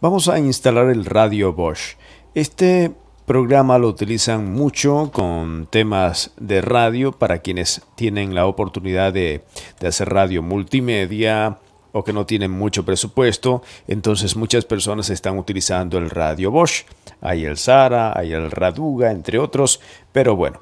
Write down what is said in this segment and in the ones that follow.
Vamos a instalar el radio Bosch. Este programa lo utilizan mucho con temas de radio para quienes tienen la oportunidad de, hacer radio multimedia o que no tienen mucho presupuesto. Entonces muchas personas están utilizando el radio Bosch. Hay el Sara, hay el Raduga, entre otros. Pero bueno.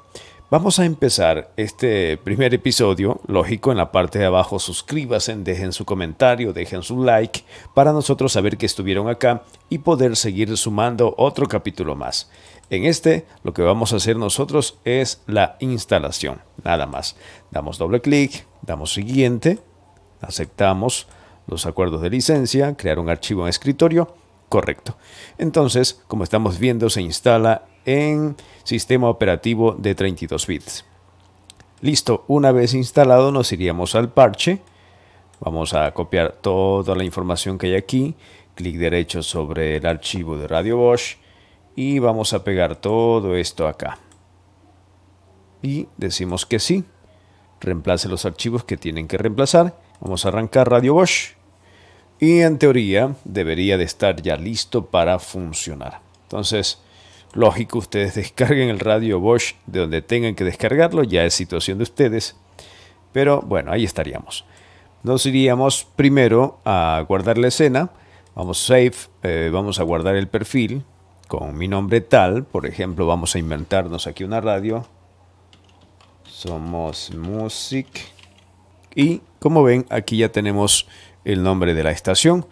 Vamos a empezar este primer episodio. Lógico, en la parte de abajo suscríbanse, dejen su comentario, dejen su like para nosotros saber que estuvieron acá y poder seguir sumando otro capítulo más. En este lo que vamos a hacer nosotros es la instalación, nada más. Damos doble clic, damos siguiente, aceptamos los acuerdos de licencia, crear un archivo en escritorio, correcto. Entonces, como estamos viendo, se instala en sistema operativo de 32 bits. Listo, una vez instalado nos iríamos al parche. Vamos a copiar toda la información que hay aquí. Clic derecho sobre el archivo de Radio Bosch. Y vamos a pegar todo esto acá. Y decimos que sí. Reemplace los archivos que tienen que reemplazar. Vamos a arrancar Radio Bosch. Y en teoría debería de estar ya listo para funcionar. Entonces Lógico, ustedes descarguen el radio Bosch de donde tengan que descargarlo, ya es situación de ustedes. Pero bueno, ahí estaríamos. Nos iríamos primero a guardar la escena. Vamos save, eh, vamos a guardar el perfil con mi nombre tal. Por ejemplo, vamos a inventarnos aquí una radio. Somos Music. Y como ven, aquí ya tenemos el nombre de la estación.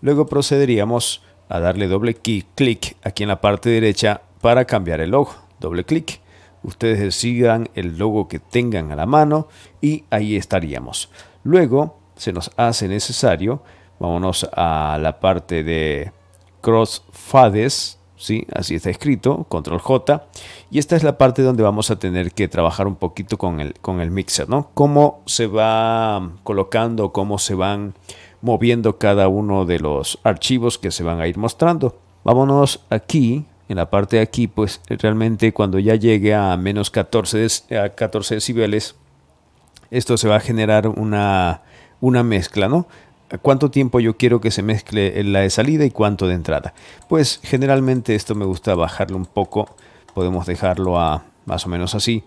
Luego procederíamos a darle doble clic aquí en la parte derecha para cambiar el logo. Doble clic. Ustedes decidan el logo que tengan a la mano y ahí estaríamos. Luego se nos hace necesario, vámonos a la parte de crossfades, ¿sí? así está escrito, control J, y esta es la parte donde vamos a tener que trabajar un poquito con el, con el mixer, ¿no? Cómo se va colocando, cómo se van moviendo cada uno de los archivos que se van a ir mostrando. Vámonos aquí, en la parte de aquí, pues realmente cuando ya llegue a menos 14, a decibeles, esto se va a generar una, una mezcla, ¿no? cuánto tiempo yo quiero que se mezcle la de salida y cuánto de entrada. Pues generalmente esto me gusta bajarlo un poco, podemos dejarlo a más o menos así,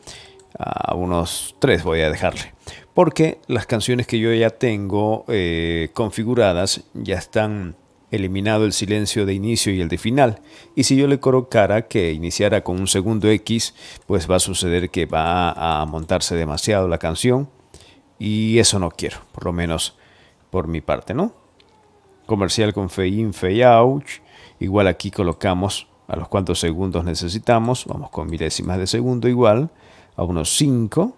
a unos 3 voy a dejarle porque las canciones que yo ya tengo eh, configuradas ya están eliminado el silencio de inicio y el de final. Y si yo le colocara que iniciara con un segundo X, pues va a suceder que va a montarse demasiado la canción. Y eso no quiero, por lo menos por mi parte, ¿no? Comercial con Fein, in, out. Igual aquí colocamos a los cuantos segundos necesitamos. Vamos con milésimas de segundo igual a unos 5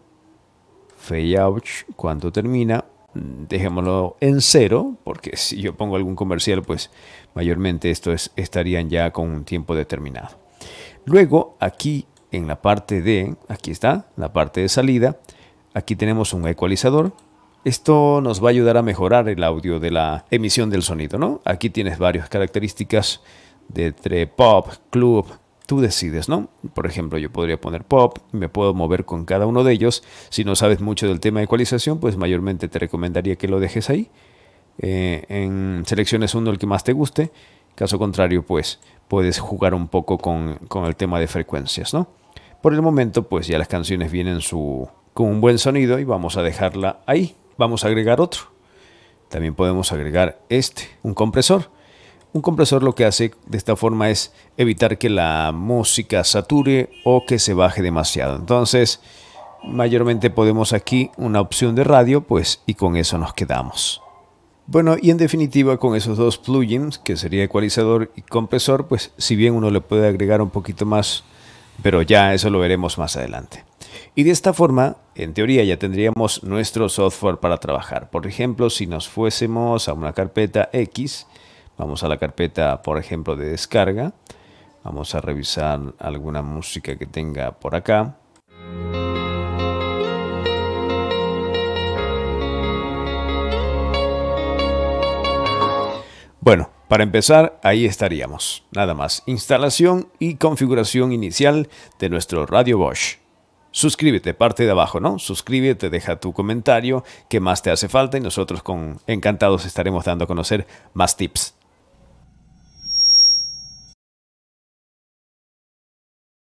fade out cuando termina, dejémoslo en cero, porque si yo pongo algún comercial, pues mayormente esto es, estarían ya con un tiempo determinado. Luego, aquí en la parte de, aquí está, la parte de salida, aquí tenemos un ecualizador. Esto nos va a ayudar a mejorar el audio de la emisión del sonido, ¿no? Aquí tienes varias características de entre pop, club, Tú decides, ¿no? Por ejemplo, yo podría poner pop, me puedo mover con cada uno de ellos. Si no sabes mucho del tema de ecualización, pues mayormente te recomendaría que lo dejes ahí. Eh, en selecciones uno el que más te guste. Caso contrario, pues puedes jugar un poco con, el tema de frecuencias, ¿no? Por el momento, pues ya las canciones vienen con un buen sonido y vamos a dejarla ahí. Vamos a agregar otro. También podemos agregar este, un compresor. Un compresor lo que hace de esta forma es evitar que la música sature o que se baje demasiado. Entonces, mayormente podemos aquí una opción de radio, pues y con eso nos quedamos. Bueno, y en definitiva con esos dos plugins, que sería ecualizador y compresor, pues si bien uno le puede agregar un poquito más, pero ya eso lo veremos más adelante. Y de esta forma, en teoría ya tendríamos nuestro software para trabajar. Por ejemplo, si nos fuésemos a una carpeta X, Vamos a la carpeta, por ejemplo, de descarga. Vamos a revisar alguna música que tenga por acá. Bueno, para empezar, ahí estaríamos. Nada más, instalación y configuración inicial de nuestro Radio Bosch. Suscríbete, parte de abajo, ¿no? Suscríbete, deja tu comentario, qué más te hace falta y nosotros con encantados estaremos dando a conocer más tips.